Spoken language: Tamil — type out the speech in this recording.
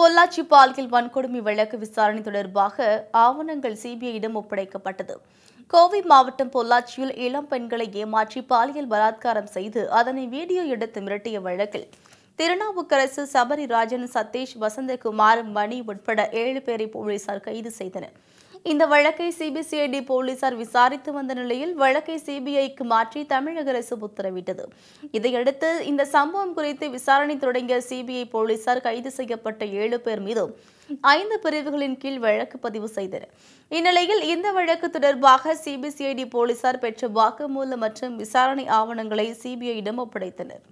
பொள்ளாச்சி பாலியல் வன்கொடுமை வழக்கு விசாரணை தொடர்பாக ஆவணங்கள் சிபிஐயிடம் ஒப்படைக்கப்பட்டது கோவை மாவட்டம் பொள்ளாச்சியில் இளம் பெண்களை ஏமாற்றி பாலியல் பலாத்காரம் செய்து அதனை வீடியோ எடுத்து மிரட்டிய வழக்கில் திருநாவுக்கரசு சபரிராஜன் சதீஷ் வசந்தகுமார் மணி உட்பட ஏழு பேரை போலீசார் கைது செய்தனர் இந்த வழக்கை சிபிசிஐடி போலீசார் விசாரித்து வந்த நிலையில் வழக்கை சிபிஐக்கு மாற்றி தமிழக அரசு உத்தரவிட்டது இதையடுத்து இந்த சம்பவம் குறித்து விசாரணை தொடங்கிய சிபிஐ போலீசார் கைது செய்யப்பட்ட ஏழு பேர் மீது ஐந்து பிரிவுகளின் கீழ் வழக்கு பதிவு செய்தனர் இந்நிலையில் இந்த வழக்கு தொடர்பாக சிபிசிஐடி போலீசார் பெற்ற வாக்குமூலம் மற்றும் விசாரணை ஆவணங்களை சிபிஐயிடம் ஒப்படைத்தனர்